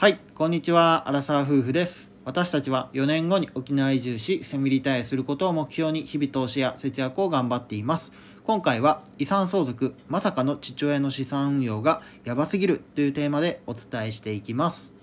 はい、こんにちは。アラサー夫婦です。私たちは4年後に沖縄移住し、セミリタイアすることを目標に日々投資や節約を頑張っています。今回は遺産相続、まさかの父親の資産運用がやばすぎるというテーマでお伝えしていきます。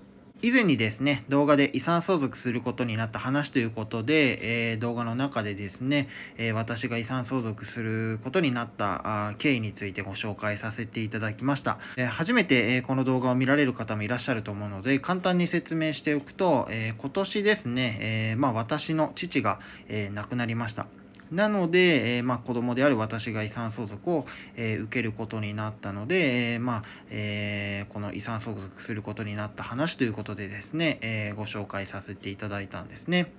以前にですね、動画で遺産相続することになった話ということで、えー、動画の中でですね、えー、私が遺産相続することになった経緯についてご紹介させていただきました。えー、初めて、えこの動画を見られる方もいらっしゃると思うので、簡単に説明しておくと、え今年ですね、えまあ、私の父が、え亡くなりました。なので、えー、まあ、子供である私が遺産相続を、えー、受けることになったので、えー、まあ、えこの遺産相続することになった話ということでですね、えご紹介させていただいたんですね。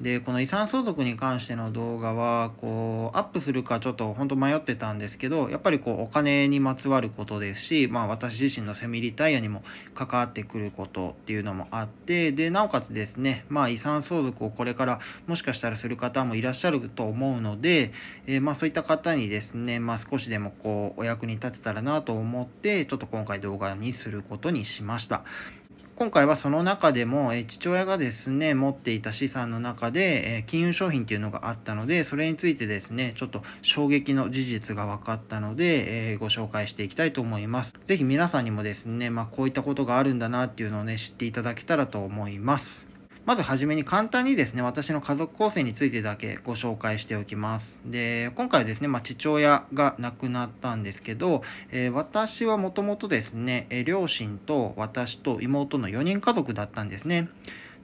でこの遺産相続に関しての動画はこうアップするかちょっと本当迷ってたんですけどやっぱりこうお金にまつわることですし、まあ、私自身のセミリタイヤにも関わってくることっていうのもあってでなおかつですね、まあ、遺産相続をこれからもしかしたらする方もいらっしゃると思うので、えー、まあ、そういった方にですね、まあ、少しでもこうお役に立てたらなと思ってちょっと今回動画にすることにしました。今回はその中でも、え父親がですね、持っていた資産の中で、え金融商品っていうのがあったので、それについてですね、ちょっと衝撃の事実が分かったので、えご紹介していきたいと思います。是非皆さんにもですね、まあ、こういったことがあるんだなっていうのをね、知っていただけたらと思います。まずはじめに簡単にですね、私の家族構成についてだけご紹介しておきます。で、今回ですね、まあ、父親が亡くなったんですけど、えー、私はもともとですね、え両親と私と妹の4人家族だったんですね。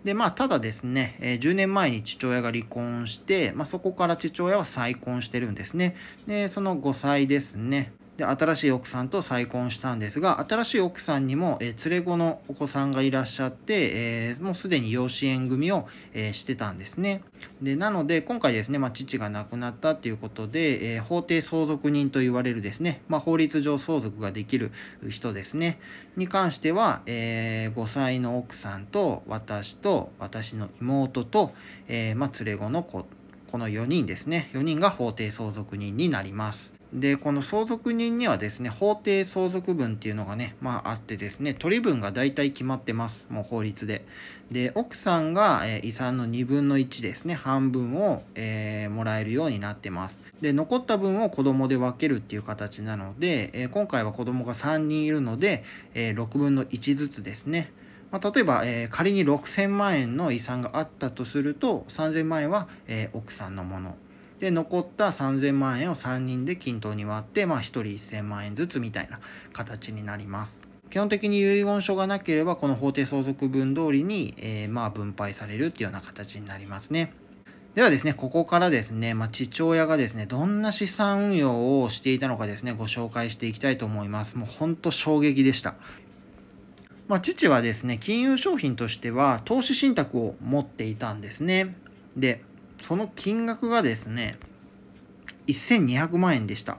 で、まあ、ただですね、え10年前に父親が離婚して、まあ、そこから父親は再婚してるんですね。で、その5歳ですね。で新しい奥さんと再婚したんですが新しい奥さんにも、えー、連れ子のお子さんがいらっしゃって、えー、もうすでに養子縁組を、えー、してたんですねでなので今回ですね、まあ、父が亡くなったっていうことで、え法定相続人と言われるですね、まあ、法律上相続ができる人ですねに関しては、え5歳の奥さんと私と私の妹と、えまあ、連れ子の子この4人ですね4人が法定相続人になりますでこの相続人にはですね法定相続分っていうのがねまああってですね取り分が大体決まってますもう法律でで奥さんが、えー、遺産の2分の1ですね半分を、えー、もらえるようになってますで残った分を子供で分けるっていう形なので、えー、今回は子供が3人いるので、え6分の1ずつですねまあ、例えば、えー、仮に6000万円の遺産があったとすると3000万円は、えー、奥さんのもので残った3000万円を3人で均等に割って、まあ、1人1000万円ずつみたいな形になります。基本的に遺言書がなければこの法定相続分通りに、えー、まあ分配されるっていうような形になりますね。ではですね、ここからですね、まあ、父親がですね、どんな資産運用をしていたのかですね、ご紹介していきたいと思います。もうほんと衝撃でした。まあ、父はですね、金融商品としては投資信託を持っていたんですね。で、その金額がですね、1200万円でした。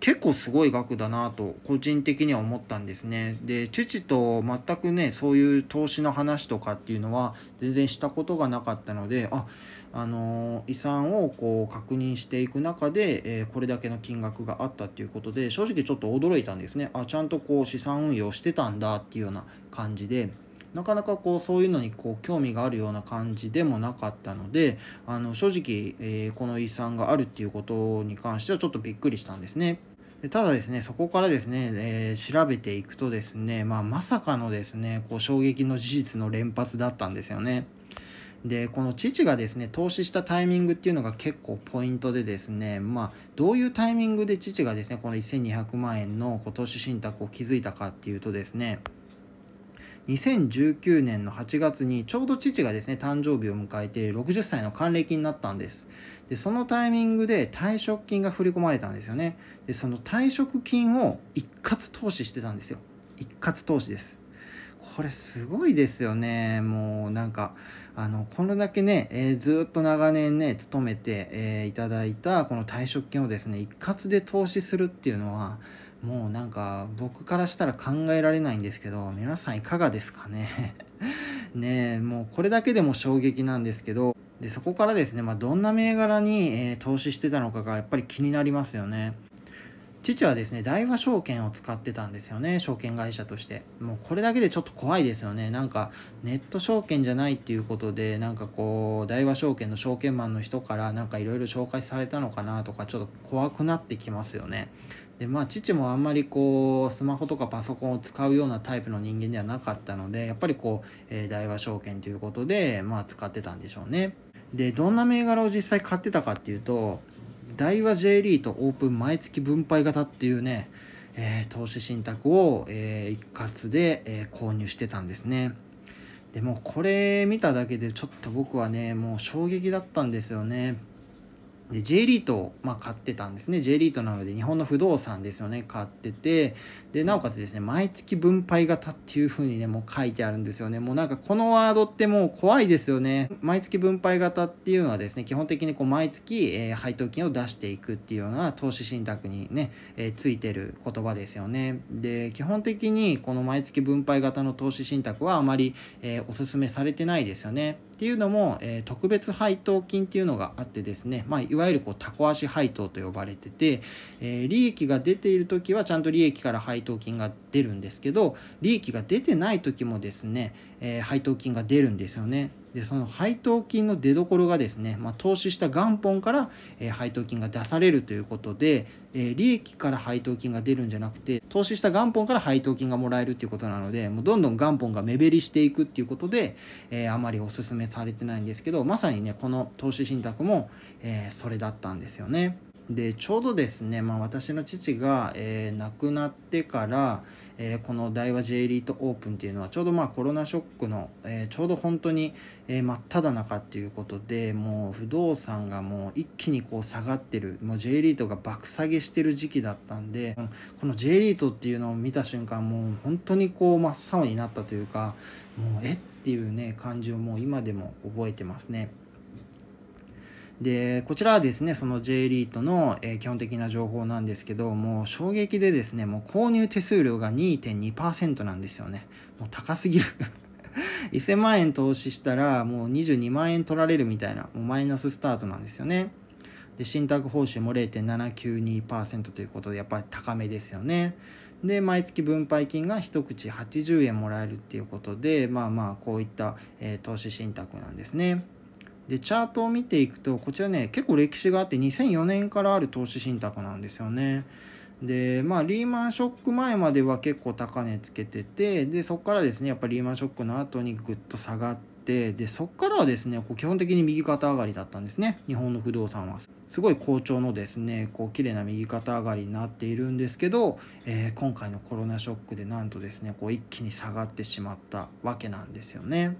結構すごい額だなと個人的には思ったんですね。で、父と全くね、そういう投資の話とかっていうのは全然したことがなかったので、あ、あのー、遺産をこう確認していく中で、えー、これだけの金額があったっていうことで、正直ちょっと驚いたんですね。あ、ちゃんとこう資産運用してたんだっていうような感じで。なかなかこうそういうのにこう興味があるような感じでもなかったのであの正直、えー、この遺産があるっていうことに関してはちょっとびっくりしたんですね。ただですね、そこからですね、えー、調べていくとですね、まあ、まさかのですね、こう衝撃の事実の連発だったんですよね。でこの父がですね投資したタイミングっていうのが結構ポイントでですねまあどういうタイミングで父がですねこの1200万円の投資信託を築いたかっていうとですね2019年の8月にちょうど父がですね誕生日を迎えて60歳の還暦になったんですでそのタイミングで退職金が振り込まれたんですよねでその退職金を一括投資してたんですよ一括投資ですこれすごいですよねもうなんかあのこれだけね、えー、ずっと長年ね勤めて、えー、いただいたこの退職金をですね一括で投資するっていうのはもうなんか僕からしたら考えられないんですけど皆さんいかがですかね ねえもうこれだけでも衝撃なんですけどでそこからですね、まあ、どんな銘柄に、えー、投資してたのかがやっぱり気になりますよね父はですね大和証券を使ってたんですよね証券会社としてもうこれだけでちょっと怖いですよねなんかネット証券じゃないっていうことでなんかこう大和証券の証券マンの人からなんかいろいろ紹介されたのかなとかちょっと怖くなってきますよねでまあ父もあんまりこうスマホとかパソコンを使うようなタイプの人間ではなかったのでやっぱりこう、えー、大和証券ということで、まあ、使ってたんでしょうね。でどんな銘柄を実際買ってたかっていうと大和 J リートオープン毎月分配型っていうね、えー、投資信託を、えー、一括で、え購入してたんですね。でもこれ見ただけでちょっと僕はねもう衝撃だったんですよね。で J リートを、まあ、買ってたんですね J リートなので日本の不動産ですよね買っててでなおかつですね毎月分配型っていう風にねもう書いてあるんですよねもうなんかこのワードってもう怖いですよね毎月分配型っていうのはですね基本的にこう毎月、えー、配当金を出していくっていうような投資信託にね、えー、ついてる言葉ですよねで基本的にこの毎月分配型の投資信託はあまり、えー、おすすめされてないですよねっていうのも、えー、特別配当金っていうのがあってですね、まあ、いわゆるこうタコ足配当と呼ばれてて、えー、利益が出ている時はちゃんと利益から配当金が出るんですけど利益が出てない時もですね、えー、配当金が出るんですよね。でその配当金の出どころがですね、まあ、投資した元本から、えー、配当金が出されるということで、えー、利益から配当金が出るんじゃなくて投資した元本から配当金がもらえるっていうことなのでもうどんどん元本が目減りしていくっていうことで、えー、あまりおすすめされてないんですけどまさにねこの投資信託も、えそれだったんですよね。でちょうどですね、まあ、私の父が、えー、亡くなってから、えー、この大和 J リートオープンっていうのはちょうどまあコロナショックの、えー、ちょうど本当に、え真っ只中っていうことでもう不動産がもう一気にこう下がってるもう J リートが爆下げしてる時期だったんでこの J リートっていうのを見た瞬間もう本当にこう真っ青になったというかもうえっていうね感じをもう今でも覚えてますね。で、こちらはですね、その J リートの、え基本的な情報なんですけど、もう衝撃でですね、もう購入手数料が2.2%なんですよね。もう高すぎる1000 万円投資したら、もう22万円取られるみたいな、もうマイナススタートなんですよね。で、信託報酬も0.792%ということで、やっぱり高めですよね。で毎月分配金が一口80円もらえるっていうことでまあまあこういった、えー、投資信託なんですね。でチャートを見ていくとこちらね結構歴史があって2004年からある投資信託なんですよね。でまあリーマンショック前までは結構高値つけててでそこからですねやっぱリーマンショックの後にぐっと下がってでそこからはですねこう基本的に右肩上がりだったんですね日本の不動産は。すごい好調のですねこう綺麗な右肩上がりになっているんですけど、えー、今回のコロナショックでなんとですねこう一気に下がってしまったわけなんですよね。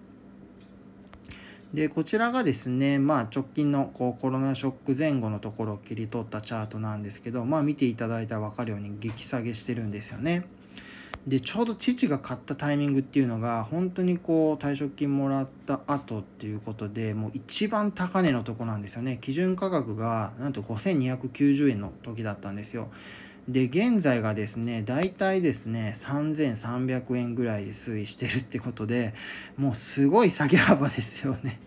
でこちらがですね、まあ、直近のこうコロナショック前後のところを切り取ったチャートなんですけど、まあ、見ていただいたら分かるように激下げしてるんですよね。でちょうど父が買ったタイミングっていうのが本当にこう退職金もらった後っていうことでもう一番高値のとこなんですよね基準価格がなんと5290円の時だったんですよで現在がですね大体ですね3300円ぐらいで推移してるってことでもうすごい下げ幅ですよね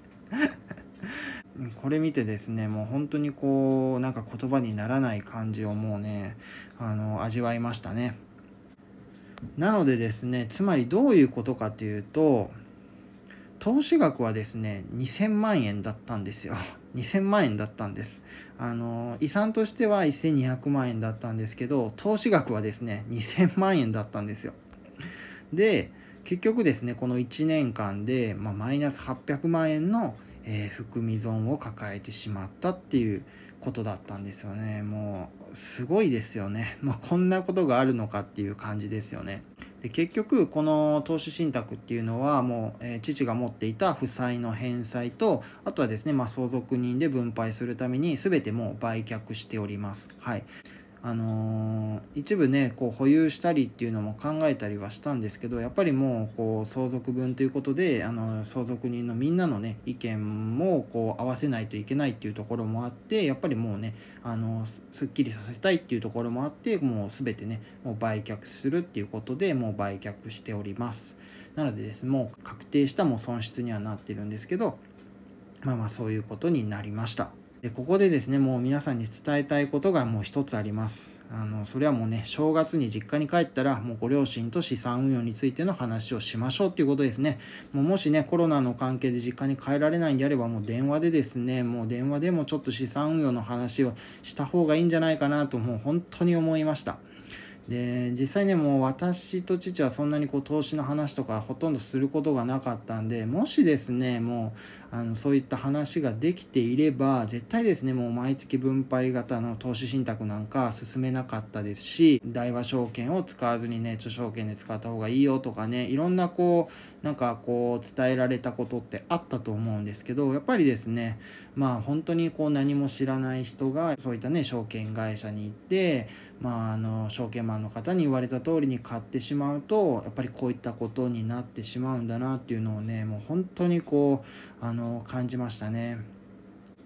これ見てですねもう本当にこうなんか言葉にならない感じをもうねあの味わいましたねなのでですねつまりどういうことかというと投資額はですね2000万円だったんですよ2000 万円だったんですあの遺産としては1200万円だったんですけど投資額はですね2000万円だったんですよで結局ですねこの1年間で、まあ、マイナス800万円のえー、含み損を抱えてしまったっていうことだったんですよねもうすごいですよね、まあ、こんなことがあるのかっていう感じですよねで結局この投資信託っていうのはもう、えー、父が持っていた負債の返済とあとはですね、まあ、相続人で分配するために全てもう売却しておりますはいあのー、一部ねこう保有したりっていうのも考えたりはしたんですけどやっぱりもうこう相続分ということであの相続人のみんなのね意見もこう合わせないといけないっていうところもあってやっぱりもうねあのすっきりさせたいっていうところもあってもう全てねもう売却するっていうことでもう売却しております。なのでですもう確定したもう損失にはなってるんですけどまあまあそういうことになりました。でここでですねもう皆さんに伝えたいことがもう一つありますあのそれはもうね正月に実家に帰ったらもうご両親と資産運用についての話をしましょうっていうことですねもうもしねコロナの関係で実家に帰られないんであればもう電話でですねもう電話でもちょっと資産運用の話をした方がいいんじゃないかなともう本当に思いましたで実際ねもう私と父はそんなにこう投資の話とかほとんどすることがなかったんでもしですねもうあのそういった話ができていれば絶対ですねもう毎月分配型の投資信託なんか進めなかったですし大和証券を使わずにね著証券で使った方がいいよとかねいろんなこうなんかこう伝えられたことってあったと思うんですけどやっぱりですねまあ本当にこう何も知らない人がそういったね証券会社に行ってまああの証券マンの方に言われた通りに買ってしまうとやっぱりこういったことになってしまうんだなっていうのをねもう本当にこうあの感じましたね。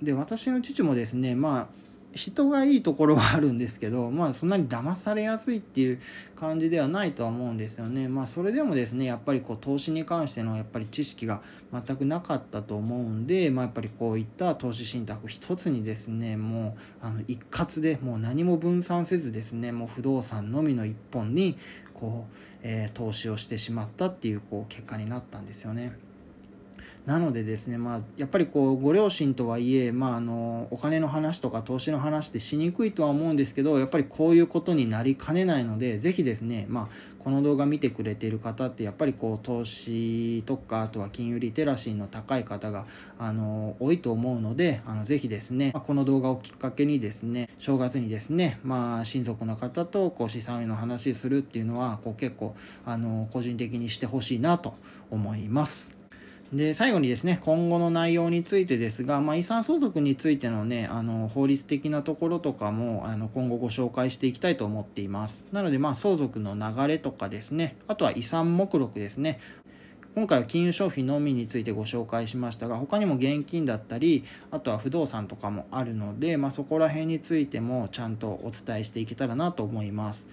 で私の父もですねまあ人がいいところはあるんですけどまあそんなに騙されやすいっていう感じではないとは思うんですよねまあそれでもですねやっぱりこう投資に関してのやっぱり知識が全くなかったと思うんでまあやっぱりこういった投資信託一つにですねもうあの一括でもう何も分散せずですねもう不動産のみの一本にこう、えー、投資をしてしまったっていうこう結果になったんですよね。なのでですね、まあ、やっぱりこうご両親とはいえ、まあ、あのお金の話とか投資の話ってしにくいとは思うんですけどやっぱりこういうことになりかねないので是非ですね、まあ、この動画見てくれてる方ってやっぱりこう投資とかあとは金融リテラシーの高い方があの多いと思うのであの是非ですね、まあ、この動画をきっかけにですね正月にですね、まあ、親族の方とこう資産への話するっていうのはこう結構あの個人的にしてほしいなと思います。で最後にですね今後の内容についてですが、まあ、遺産相続についてのねあの法律的なところとかもあの今後ご紹介していきたいと思っていますなのでまあ相続の流れとかですねあとは遺産目録ですね今回は金融消費のみについてご紹介しましたが他にも現金だったりあとは不動産とかもあるので、まあ、そこら辺についてもちゃんとお伝えしていけたらなと思います。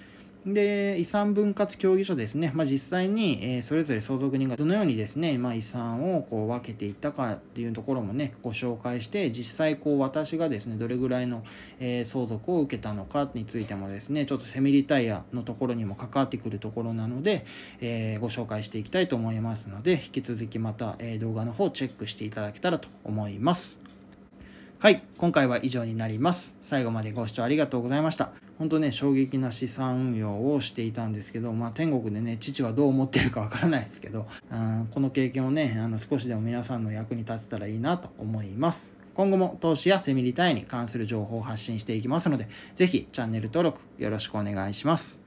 で、遺産分割協議書ですね。まあ、実際に、えそれぞれ相続人がどのようにですね、まあ、遺産をこう分けていったかっていうところもね、ご紹介して、実際こう私がですね、どれぐらいの、え相続を受けたのかについてもですね、ちょっとセミリタイヤのところにも関わってくるところなので、えー、ご紹介していきたいと思いますので、引き続きまた、え動画の方チェックしていただけたらと思います。はい、今回は以上になります。最後までご視聴ありがとうございました。本当ね衝撃な資産運用をしていたんですけど、まあ、天国でね父はどう思ってるかわからないですけどこの経験をねあの少しでも皆さんの役に立てたらいいなと思います。今後も投資やセミリタイに関する情報を発信していきますので、ぜひチャンネル登録よろしくお願いします。